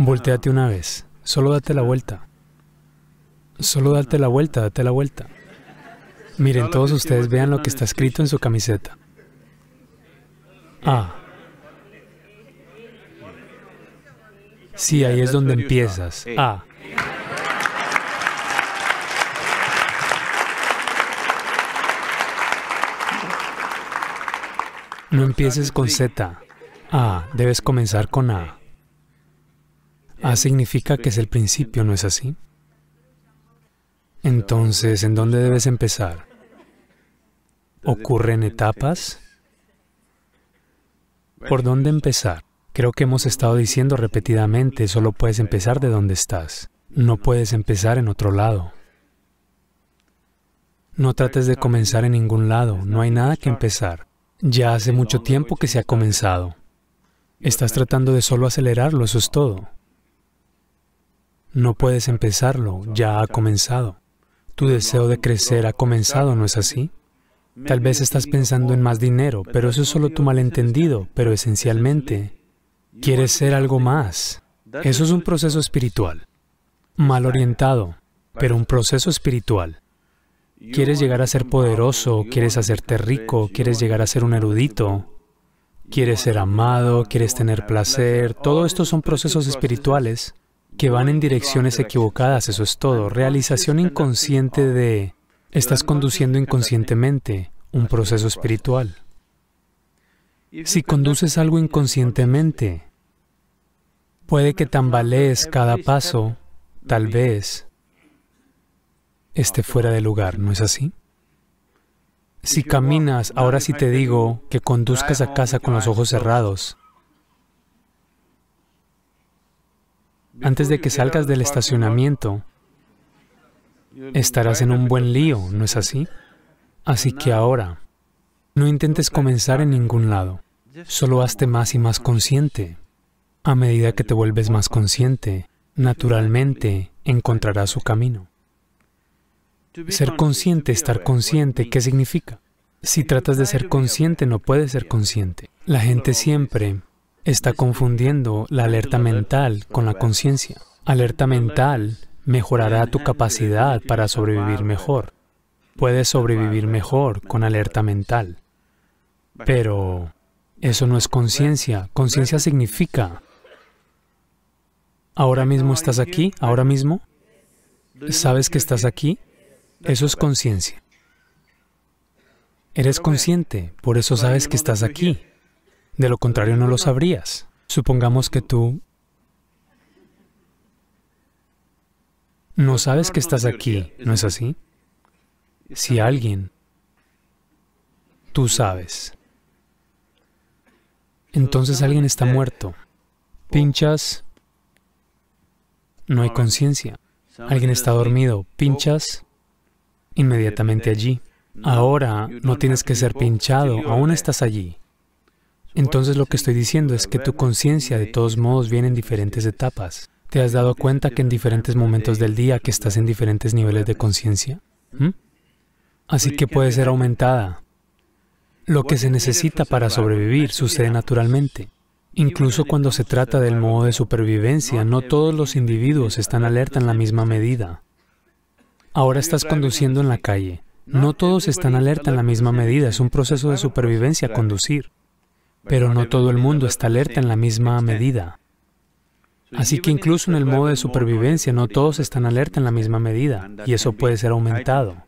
Volteate una vez, solo date la vuelta. Solo date la vuelta, date la vuelta. Miren, todos ustedes vean lo que está escrito en su camiseta. Ah. Sí, ahí es donde empiezas. Ah. No empieces con Z. A. Ah, debes comenzar con A. Ah, significa que es el principio, ¿no es así? Entonces, ¿en dónde debes empezar? ¿Ocurren etapas? ¿Por dónde empezar? Creo que hemos estado diciendo repetidamente, solo puedes empezar de donde estás. No puedes empezar en otro lado. No trates de comenzar en ningún lado, no hay nada que empezar. Ya hace mucho tiempo que se ha comenzado. Estás tratando de solo acelerarlo, eso es todo. No puedes empezarlo, ya ha comenzado. Tu deseo de crecer ha comenzado, ¿no es así? Tal vez estás pensando en más dinero, pero eso es solo tu malentendido, pero esencialmente quieres ser algo más. Eso es un proceso espiritual, mal orientado, pero un proceso espiritual. Quieres llegar a ser poderoso, quieres hacerte rico, quieres llegar a ser un erudito, quieres ser amado, quieres tener placer, todo esto son procesos espirituales que van en direcciones equivocadas, eso es todo. Realización inconsciente de, estás conduciendo inconscientemente un proceso espiritual. Si conduces algo inconscientemente, puede que tambalees cada paso, tal vez esté fuera de lugar, ¿no es así? Si caminas, ahora si sí te digo que conduzcas a casa con los ojos cerrados, Antes de que salgas del estacionamiento, estarás en un buen lío, ¿no es así? Así que ahora, no intentes comenzar en ningún lado, solo hazte más y más consciente. A medida que te vuelves más consciente, naturalmente encontrarás su camino. Ser consciente, estar consciente, ¿qué significa? Si tratas de ser consciente, no puedes ser consciente. La gente siempre está confundiendo la alerta mental con la conciencia. Alerta mental mejorará tu capacidad para sobrevivir mejor. Puedes sobrevivir mejor con alerta mental. Pero eso no es conciencia. Conciencia significa, ahora mismo estás aquí, ahora mismo, sabes que estás aquí. Eso es conciencia. Eres consciente, por eso sabes que estás aquí. De lo contrario no lo sabrías. Supongamos que tú no sabes que estás aquí, ¿no es así? Si alguien, tú sabes. Entonces alguien está muerto. Pinchas, no hay conciencia. Alguien está dormido, pinchas, inmediatamente allí. Ahora no tienes que ser pinchado, aún estás allí. Entonces lo que estoy diciendo es que tu conciencia de todos modos viene en diferentes etapas. ¿Te has dado este, cuenta que en diferentes momentos del día que estás en diferentes niveles de conciencia? ¿Mm? Así que puede ser aumentada. Lo que se necesita para sobrevivir sucede naturalmente. Incluso cuando se trata del modo de supervivencia, no todos los individuos están alerta en la misma medida. Ahora estás conduciendo en la calle. No todos están alerta en la misma medida. Es un proceso de supervivencia conducir pero no todo el mundo está alerta en la misma medida. Así que incluso en el modo de supervivencia no todos están alerta en la misma medida, y eso puede ser aumentado.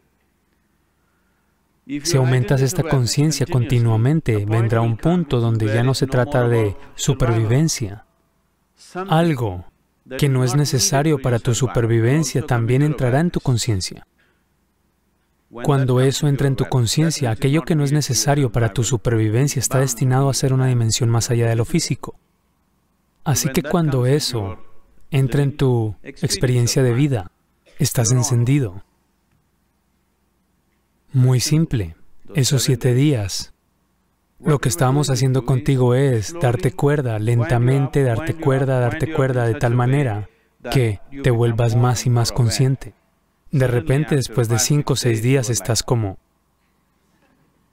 Si aumentas esta conciencia continuamente, vendrá un punto donde ya no se trata de supervivencia. Algo que no es necesario para tu supervivencia también entrará en tu conciencia. Cuando eso entra en tu conciencia, aquello que no es necesario para tu supervivencia está destinado a ser una dimensión más allá de lo físico. Así que cuando eso entra en tu experiencia de vida, estás encendido. Muy simple. Esos siete días, lo que estábamos haciendo contigo es darte cuerda, lentamente darte cuerda, darte cuerda de tal manera que te vuelvas más y más consciente. De repente, después de cinco o seis días, estás como...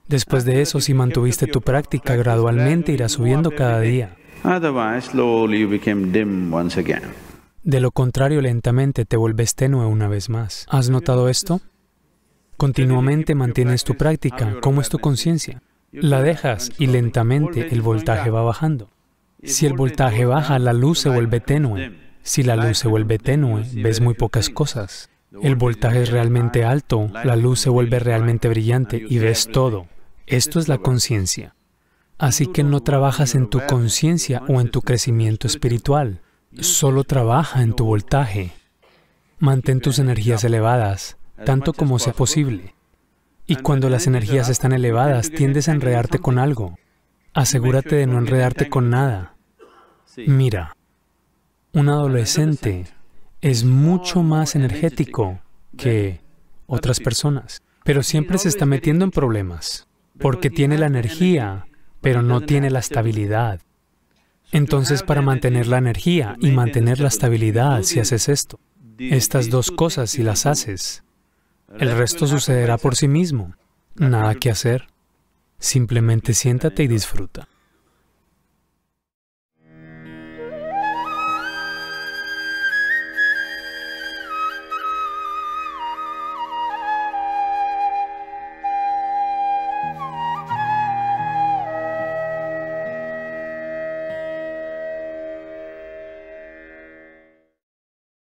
Después ah, de eso, si mantuviste tu práctica, gradualmente irás subiendo cada día. De lo contrario, lentamente te vuelves tenue una vez más. ¿Has notado esto? Continuamente mantienes tu práctica. ¿Cómo es tu conciencia? La dejas y lentamente el voltaje va bajando. Si el voltaje baja, la luz se vuelve tenue. Si la luz se vuelve tenue, ves muy pocas cosas. El voltaje es realmente alto, la luz se vuelve realmente brillante y ves todo. Esto es la conciencia. Así que no trabajas en tu conciencia o en tu crecimiento espiritual, solo trabaja en tu voltaje. Mantén tus energías elevadas, tanto como sea posible. Y cuando las energías están elevadas, tiendes a enredarte con algo. Asegúrate de no enredarte con nada. Mira, un adolescente es mucho más energético que otras personas, pero siempre se está metiendo en problemas porque tiene la energía, pero no tiene la estabilidad. Entonces, para mantener la energía y mantener la estabilidad, si haces esto, estas dos cosas si las haces, el resto sucederá por sí mismo. Nada que hacer. Simplemente siéntate y disfruta.